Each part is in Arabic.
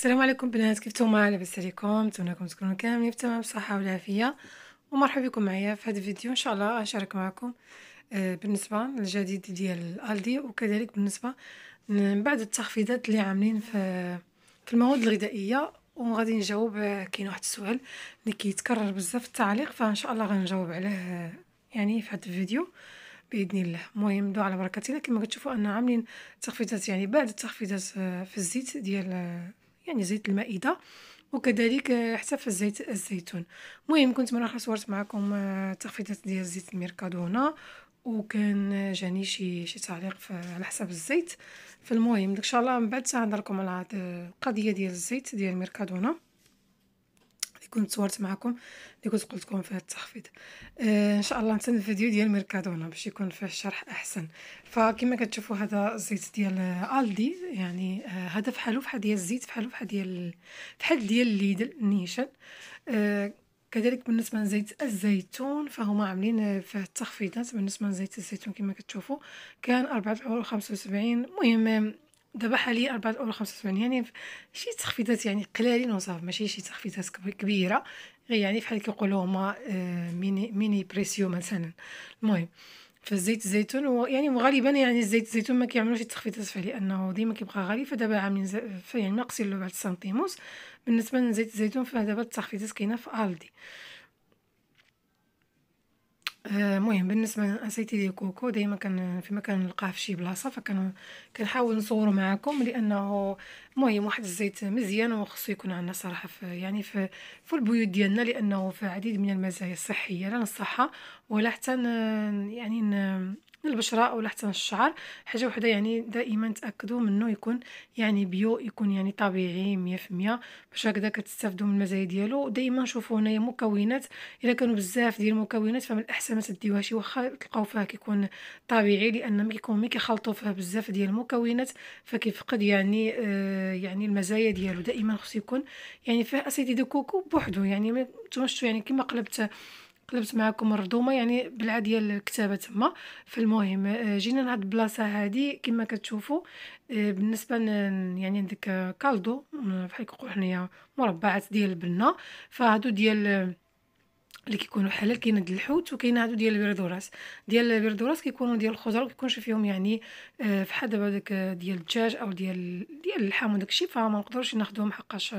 السلام عليكم بنات كيفتوما لاباس عليكم نتمنىكم تكونوا كاملين تمام الصحه والعافيه ومرحبا بكم معايا في هذا الفيديو ان شاء الله غنشارك معكم آه، بالنسبه للجديد ديال الالدي وكذلك بالنسبه من بعد التخفيضات اللي عاملين في في المواد الغذائيه وغادي نجاوب آه، كاين واحد السؤال اللي كيتكرر بزاف في التعليق فان شاء الله غنجاوب عليه آه، يعني في هذا الفيديو باذن الله المهم دعاء على بركه الله كما كتشوفوا ان عاملين تخفيضات يعني بعد التخفيضات في الزيت ديال يعني زيت المائدة وكذلك آه، حتى في زيت الزيتون المهم كنت مرة صورت معكم التخفيضات آه، ديال زيت الميركادو هنا وكان آه، جاني شي شي تعليق على حساب الزيت فالمهم ان شاء الله من بعد سنهضر لكم على هاد القضيه ديال الزيت ديال ميركادونا كنت تصورت معكم اللي كنت قلت لكم فيها التخفيض آه ان شاء الله نتسنى الفيديو ديال ميركادونا باش يكون فيه الشرح احسن فكما كتشوفوا هذا الزيت ديال الدي يعني آه فحالو فحال ديال الزيت فحالو فحال ديال فحال ديال ليدل نيشان آه كذلك بالنسبه لزيت الزيتون فهما عاملين فيه التخفيضات بالنسبه لزيت الزيتون كما كتشوفوا كان 4.75 المهم مهم دابا حاليا 4 اورو 75 يعني شي تخفيضات يعني قلالين وصافي ماشي شي تخفيضات كبيره غير يعني فحال كيقولوا هما آه، ميني ميني بريسيو مثلا المهم فالزيت الزيتون هو يعني وغالبا يعني الزيت الزيتون ما كيعملوش التخفيضات فيه لانه ديما كيبقى غالي فدابا عاملين زي... يعني ناقصين له بعد سنتيموس بالنسبه لزيت الزيتون فدابا التخفيضات كاينه في الدي المهم آه، بالنسبة لأسيتي ديال كوكو دايما كان فيما كنلقاه شي بلاصة فكان كنحاول نصورو معاكم لأنه المهم واحد الزيت مزيان وخصو يكون عندنا صراحة في يعني في, في البيوت ديالنا لأنه في عديد من المزايا الصحية لا للصحة ولا حتى يعني للبشره او حتى الشعر حاجه وحده يعني دائما تاكدوا منه يكون يعني بيو يكون يعني طبيعي 100% باش هكذا كتستافدوا من المزايا ديالو ودائما شوفوا هنايا مكونات الا كانوا بزاف ديال المكونات فمن الاحسن ما شي واخا تلقاو فيها كيكون طبيعي لان ملي كيكون ملي كيخلطوا فيها بزاف ديال المكونات فكيفقد يعني آه يعني المزايا ديالو دائما خصو يكون يعني فيه اسيدي دو كوكو بوحدو يعني ما تمشوا يعني كما قلبت قلبت معكم الردومه يعني بالعادية ديال الكتابه تما فالمهم آه، جينا لهاد البلاصه هادي كما كتشوفوا آه، بالنسبه يعني عندك كالدو بحال كنقولوا حنايا مربعات ديال البنه فهادو ديال آه، اللي كيكونوا حلال كاين ديال الحوت وكاين هادو ديال البردوراس ديال البردوراس كيكونوا ديال الخضر وكيكونش فيهم يعني فحال دابا ديال الدجاج او ديال ديال اللحم وداكشي فما نقدروش ناخذهم حقاش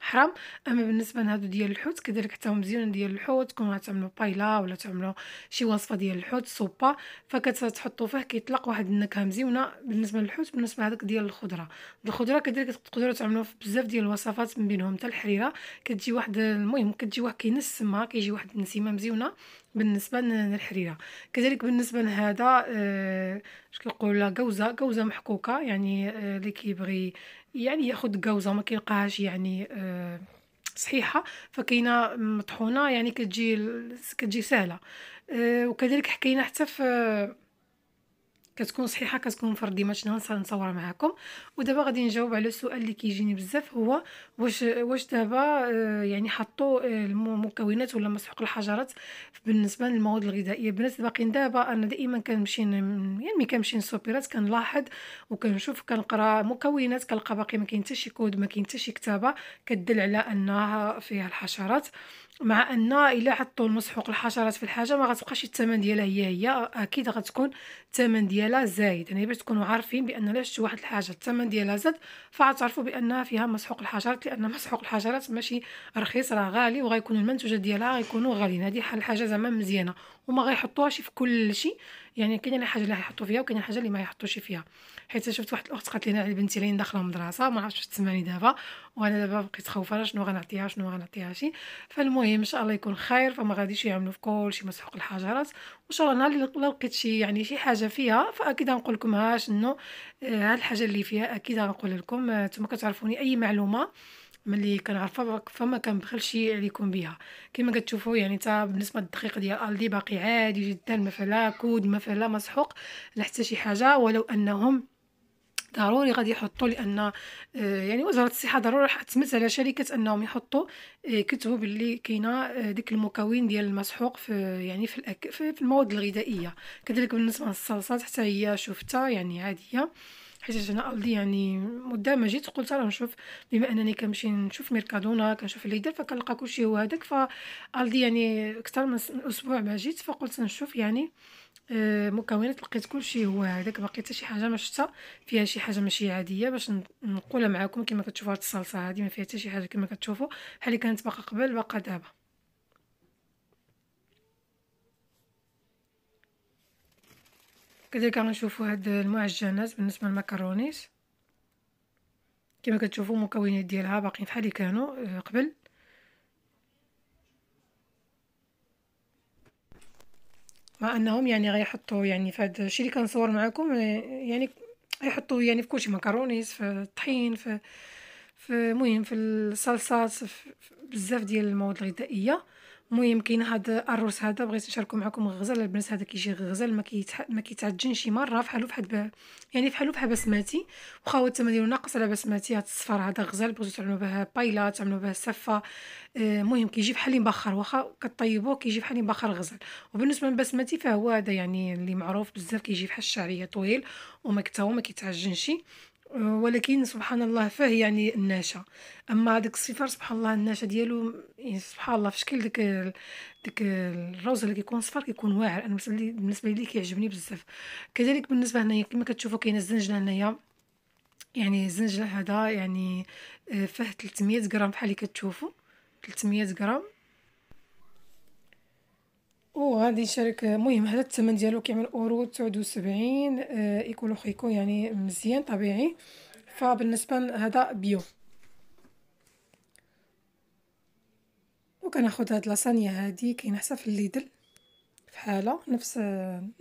حرام اما بالنسبه لهادو ديال الحوت كذلك حتى هما مزيون ديال الحوت تكونوا تعملوا بايلا ولا تعملوا شي وصفه ديال الحوت سوبا فكتحطوا فيه كيطلق واحد النكهه مزيونه بالنسبه للحوت بالنسبه هذاك ديال الخضره الخضره كذلك تقدروا تعملوا في بزاف ديال الوصفات من بينهم حتى الحريره كتجي واحد المهم كتجي واحد كينسمها كيجي واحد النسيمه مزيونه بالنسبه للحريره كذلك بالنسبه لهذا اش آه لا جوزه جوزه محكوكه يعني اللي آه، كيبغي يعني ياخذ الجوزه ما كيلقاهاش يعني آه صحيحه فكاينه مطحونه يعني كتجي كتجي سهله آه وكذلك حكينا حتى في كتكون صحيحه كتكون فردي ما نهار نصور معاكم ودابا غادي نجاوب على السؤال اللي كيجيني بزاف هو واش واش دابا آه، يعني حطوا آه، المكونات ولا مسحوق الحجرات بالنسبه للمواد الغذائيه بنات باقيين دابا انا دائما كنمشي يعني ملي كنمشي للسوبيرات كنلاحظ وكنشوف كنقرا مكونات كنلقى باقي ما كاين حتى شي كود ما كاين حتى شي كتابه كدل على انها فيها الحشرات مع ان الا حطوا المسحوق الحشرات في الحاجه ما غتبقاش الثمن ديالها هي هي اكيد غتكون الثمن ديالها زايد يعني باش تكونوا عارفين بان الا شفتوا واحد الحاجه الثمن ديالها زاد فغتعرفوا بانها فيها مسحوق الحشرات لان مسحوق الحشرات ماشي رخيص راه غالي وغيكون المنتوجات ديالها غيكونوا غاليين هذه حال حاجه زعما مزيانه وما غيحطوهاش في كل شيء يعني كاين الحاجه اللي يحطوا فيها وكاين الحاجه اللي ما يحطوش فيها حيت شفت واحد الاخت قالت لي انا بنتي لين داخله مدرسه ما عرفتش تسمعني دابا وانا دابا بقيت خوفه راه شنو غنعطيها شنو غنعطيها شي فالمهم ان شاء الله يكون خير فما غاديش يعملوا في كلشي مسحوق الحجرات وان شاء الله نهار اللي لقيت شي يعني شي حاجه فيها فاكيد غنقول لكم ها شنو آه، هاد الحاجه اللي فيها اكيد غنقول لكم آه، نتوما كتعرفوني اي معلومه ملي كنعرفها فما كنبخلش شي عليكم بها كما كتشوفوا يعني تا بالنسبه للدقيق ديال الدي باقي عادي جدا ما فيها كود ما فيها مسحوق لا حتى شي حاجه ولو انهم ضروري غادي يحطوا لان آه، يعني وزاره الصحه ضروري حتمت على شركه انهم يحطوا آه، كتبوا باللي كاينه آه، ديك المكون ديال المسحوق في يعني في الأك... في المواد الغذائيه كذلك بالنسبه للصلصات حتى هي شفتها يعني عاديه حيت انا الدي يعني مده ما جيت قلت راه نشوف بما انني كنمشي نشوف ميركادونا كنشوف اللي دار فكنلقى كلشي هو هذاك فالدي يعني اكثر من اسبوع ما جيت فقلت نشوف يعني آه، مكونات لقيت كل شيء هو هذاك باقي حتى شي حاجه ما شفتها فيها شي حاجه ماشي عاديه باش نقولها معكم كما كتشوفوا هاد الصلصه هذه ما فيها حتى شي حاجه كما كتشوفوا بحال اللي كانت باقا قبل باقا دابا كذلك غنشوفو هاد المعجنات بالنسبه للمكرونيس كما كتشوفوا المكونات ديالها باقيين بحال اللي كانوا آه، قبل مع انهم يعني غيحطوا يعني في هذا الشيء اللي كنصور معكم آه، يعني غيحطوا يعني في كلشي مكرونيس في الطحين في في المهم في الصلصات في بزاف ديال المواد الغذائيه المهم كاين هاد الروس هذا بغيت نشاركو معكم غزال البنات هذا كيجي غزال ما كيتح... ما شي مره فحالو فحال ب... يعني فحالو فحال بسماتي واخا هو الثمن ديالو ناقص على بسماتي هاد الصفر هذا غزال بغيتو تعملو به بايلا تعملو به سفه المهم آه، كيجي بحال مبخر واخا كطيبوه كيجي بحال مبخر غزال وبالنسبه لبسماتي فهو هذا يعني اللي معروف بزاف كيجي بحال الشعريه طويل وما كتا ما كيتعجنش ولكن سبحان الله فاه يعني الناشا اما داك الصفار سبحان الله الناشا ديالو يعني سبحان الله في شكل داك داك الروز اللي كيكون صفر كيكون واعر انا بالنسبه لي بالنسبه لي كيعجبني بزاف كذلك بالنسبه هنايا كما كتشوفوا كاينه الزنجله هنايا يعني الزنجله هذا يعني آه، فيه 300 غرام بحال اللي كتشوفوا 300 غرام وغادي يشارك مهم هذا الثمن ديالو كيعمل اورو 79 ايكولوجيكو آه، يعني مزيان طبيعي فبالنسبه لهذا بيو وكناخد هاد لاصانيه هادي كاينه حتى في الليدل حاله نفس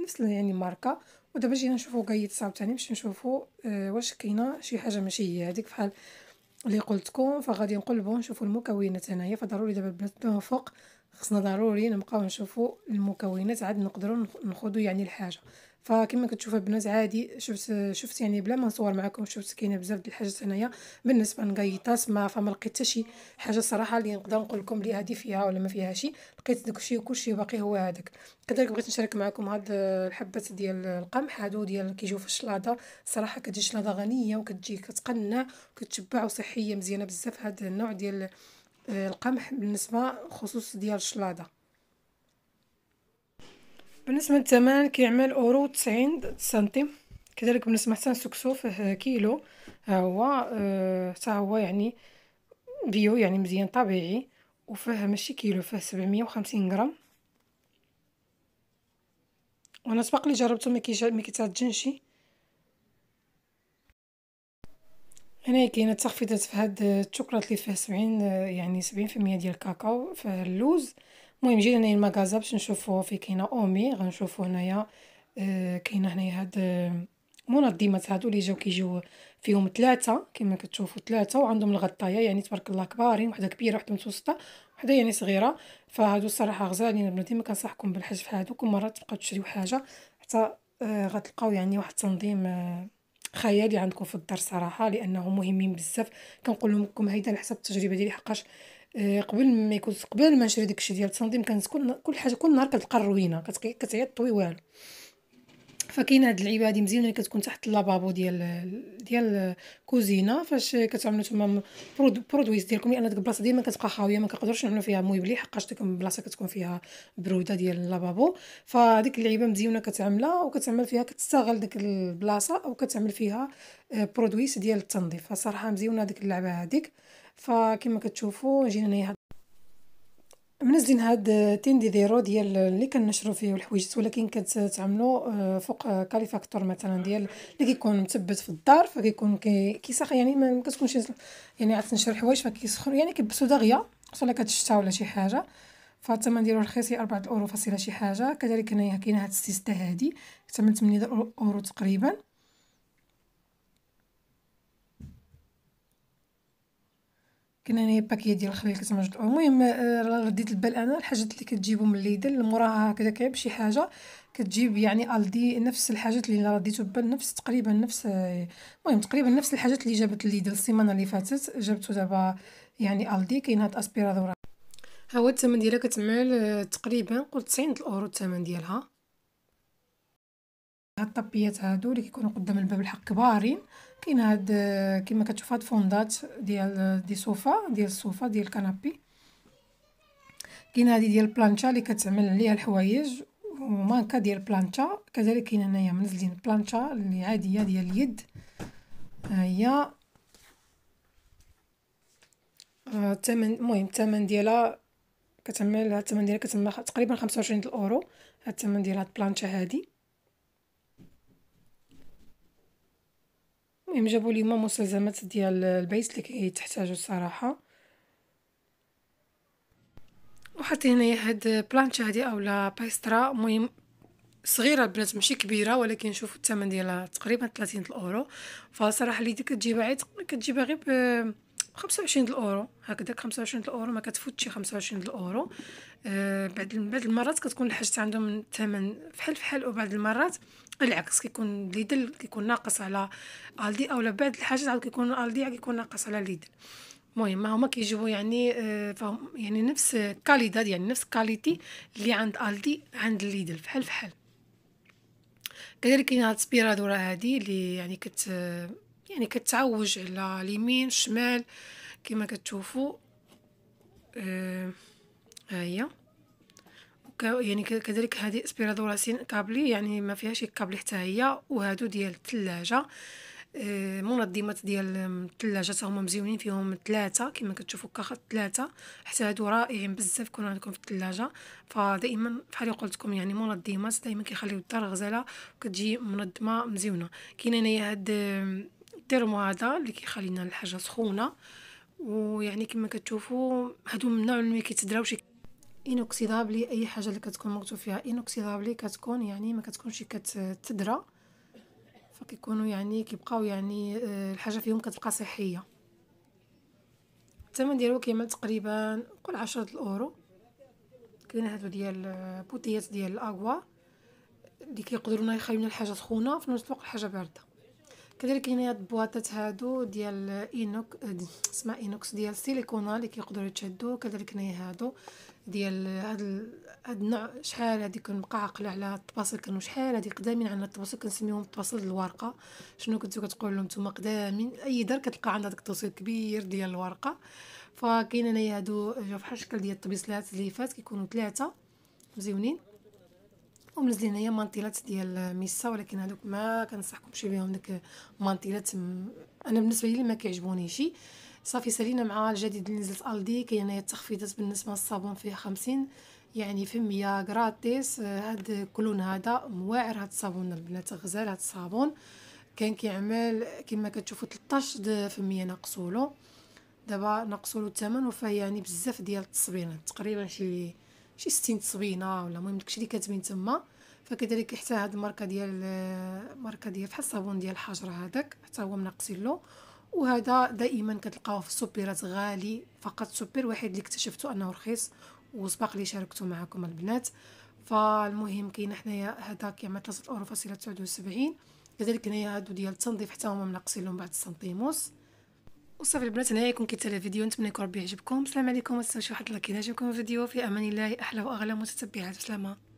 نفس يعني ماركه ودابا جينا نشوفو قايت تاني باش نشوفو آه، واش كاينه شي حاجه ماشي هي هذيك فحال اللي قلتكم فغادي نقلبو نشوفو المكونات هنايا فضروري دابا البنات فوق خصنا ضروري نبقاو نشوفوا المكونات عاد نقدروا نخدو يعني الحاجه فكما كتشوف البنات عادي شفت شفت يعني بلا ما نصور معكم شفت كاينه بزاف ديال الحاجات هنايا بالنسبه لنقيطاس ما فما لقيت حتى شي حاجه صراحه اللي نقدر نقول لكم لي هذه فيها ولا ما فيها شي لقيت داكشي وكلشي باقي هو هذاك كذلك بغيت نشارك معكم هاد الحبات ديال القمح هادو ديال كيجيو في الشلاضه صراحه كتجي شلاضه غنيه وكتجي كتقنع وكتشبع وصحيه مزيانه بزاف هاد النوع ديال آه، القمح بالنسبة خصوص ديال الشلاضة بالنسبة للثمن كيعمل اورو تسعين سنتيم كذلك بالنسبة حتى نسكسو فيه كيلو ها هو آه، حتى هو يعني بيو يعني مزيان طبيعي وفيه ماشي كيلو فيه سبعمية وخمسين غرام وانا سبق لي جربته ما كيتعجنش هنا كاينة تخفيضات في هاد الشوكلاط اللي فيه سبعين يعني سبعين في ديال الكاكاو في اللوز، المهم جينا هنايا للمكازا باش نشوفو فين كاينة أومي غنشوفو هنايا آه، كاينة هنايا هاد آه، منظمات هادو اللي جاو كيجيو فيهم تلاتة كيما كتشوفو تلاتة وعندهم الغطاية يعني تبارك الله كبارين وحدة كبيرة وحدة متوسطة وحدة يعني صغيرة فهادو الصراحة غزالين بنادم مكنصحكم بالحجز فحال هادو كل مرة تبقاو تشريو حاجة حتى آه، غتلقاو يعني واحد التنظيم. خيالي عندكم في الدار صراحه لانهم مهمين بزاف كنقول لكم هيدا على حسب التجربه ديالي حقاش آه، قبل ما يكون قبل ما نشري داكشي ديال التنظيم كنت كل حاجه كل نهار كتلقى الروينه كتعيط طوي والو فكاين هاد اللعيبه هادي مزيانه اللي كتكون تحت لابابو ديال ديال كوزينه فاش كتعملوا تما برودويز ديالكم لان ديك البلاصه ديما كتبقى خاويه ما كنقدروش نعملو فيها مويبلي حقاش ديك البلاصه كتكون فيها بروده ديال لابابو فهاديك اللعيبه مزيونه كتعملها وكتعمل فيها كتستغل ديك البلاصه او كتعمل فيها آه، برودويس ديال التنظيف فصراحه مزيونه هاديك اللعبه هذيك فكما كتشوفوا جينا هنا منزلين هاد تيندي ديرو ديال اللي كنشرو فيه الحويجات ولكن كتعملو آه، فوق آه، كاليفاكتور مثلا ديال اللي كيكون مثبت في الدار فكيكون كيسخ يعني ما كتكونش يعني عاد تنشر الحوايج فكيسخن يعني كيبسو دغيا خصوصا كتشتا ولا شي حاجه فالثمن ديالو رخيص هي 4 اورو فاصله شي حاجه كذلك هنايا كاينه هاد السيسته هادي ثمن 8 اورو تقريبا كنا انا باكيه ديال الخليل كتنوجد المهم آه، رديت البال انا الحاجات اللي كتجيبو من ليدل موراها هكذا كيب شي حاجه كتجيب يعني الدي نفس الحاجات اللي رديتو بال نفس تقريبا نفس آه، المهم تقريبا نفس الحاجات اللي جابت ليدل السيمانه اللي فاتت جابتو دابا يعني الدي كاين هاد اسبيرادورا ها هو الثمن ديالها كتعمل آه، تقريبا قول 90 الاورو الثمن ديالها هاد الطبيات هادو اللي كيكونوا قدام الباب الحق كبارين كاين هاد كيما كتشوف هاد فوندات ديال دي صوفا ديال الصوفا ديال الكنابي كاين هادي ديال بلانشا اللي كتعمل عليها الحوايج ومانكا ديال بلانشا كذلك كاين هنايا منزلين بلانشا اللي عاديه ديال اليد ها هي الثمن المهم الثمن ديالها كتعمل الثمن ديالها كتعمل تقريبا 25 الاورو هاد الثمن ديال هاد بلانشا هادي المهم جابوا لي ماما مستلزمات ديال البيت اللي كيتحتاجو الصراحه وحتى هنايا هاد بلانشا هادي اولا بايسترا مهم صغيره البنات ماشي كبيره ولكن شوفوا الثمن ديالها تقريبا 30 الاورو فصراحه اللي دي كتجيبها عيط كتجيبها غير 25 الاورو هكذاك 25 الاورو ما كتفوتش 25 الاورو آه بعد بعض المرات كتكون الحاجه عندهم الثمن فحال فحال وبعض المرات العكس كيكون ليدل كيكون ناقص على الدي اولا بعض الحاجات عاد كيكون الدي كيكون ناقص على ليدل المهم هما كيجيبوا يعني آه، فهم يعني نفس كاليداد يعني نفس كاليتي اللي عند الدي عند ليدل فحال فحال كذلك كاين هاد سبيرادورا هادي اللي يعني كت يعني كتعوج على اليمين الشمال كما كتشوفوا آه، ها هي يعني كذلك هذه اسبيرادوراسين كابلي يعني ما فيهاش كابلي حتى هي وهادو ديال الثلاجه آه، منظمات ديال الثلاجه حتى هما مزيونين فيهم ثلاثه كما كتشوفوا كخط ثلاثه حتى هادو رائعين بزاف كون عندكم في الثلاجه فدائما بحال قلت لكم يعني منظمات دائما كيخليو الدار غزاله وكتجي منظمه مزيونه كاين هنايا هاد الترمو هذا اللي كيخلينا الحاجه سخونه ويعني كما كتشوفوا هادو من النوع اللي ما كيتدراوش انوكسيدابلي اي حاجه اللي كتكون مكتوب فيها انوكسيدابلي كتكون يعني ما كتكونش كتدرى فكيكونوا يعني كيبقاو يعني آه، الحاجه فيهم كتبقى صحيه الثمن ديالو كيعمل تقريبا قول 10 الاورو كاين هادو ديال آه، بوتيات ديال الاغوا اللي كيقدروا يخليونا الحاجه سخونه في نفس الوقت الحاجه بارده كذلك هاد البواطات هادو ديال اينوك اسمها اينوكس ديال سيليكونا اللي كيقدروا يتشدوا كذلك هنايا هادو ديال هاد هاد النوع شحال هادي كنبقى عاقله على الطباسل كانوا شحال هادي قدامين عندنا الطباصل كنسميهم الطباصل الورقه شنو كنتو كتقول لهم نتوما قدامين اي دار كتلقى عندها داك الطوسيل كبير ديال الورقه فكاين هنايا هادو جا فحال الشكل ديال الطبيصلات اللي فات كيكونوا ثلاثه مزيونين ومنزلين هنايا مانطيلات ديال ميسا ولكن هادوك ما كنصحكمش بهم داك مانطيلات م... انا بالنسبه لي ما كيعجبونيش صافي سالينا مع الجديد اللي نزلت الدي كاين هنايا التخفيضات بالنسبه للصابون فيه خمسين يعني في مية غراتيس آه، هاد كلون هذا مواعر هاد الصابون البنات غزال هاد الصابون كان كيعمل كما كتشوفوا 13 في المية ناقصولو دابا ناقصولو الثمن وفيه يعني بزاف ديال التصبيرات تقريبا شي شي ستين صبينه ولا المهم داكشي اللي كاتبين تما فكذلك حتى هاد الماركه ديال ماركه ديال بحال الصابون ديال الحجر هذاك حتى هو منقصين له وهذا دائما كتلقاوه في السوبيرات غالي فقط سوبر واحد اللي اكتشفته انه رخيص وسبق لي شاركته معكم البنات فالمهم كاين حنايا هذا كيما 3 اورو فاصله 79 كذلك هنايا هادو ديال التنظيف حتى هما منقصين لهم بعض السنتيموس وصافي البنات هنايا يكون كيتسالى الفيديو نتمنى يكون ربي يعجبكم السلام عليكم ما شي واحد لايك الى الفيديو في امان الله احلى واغلى متتبعات بسلامه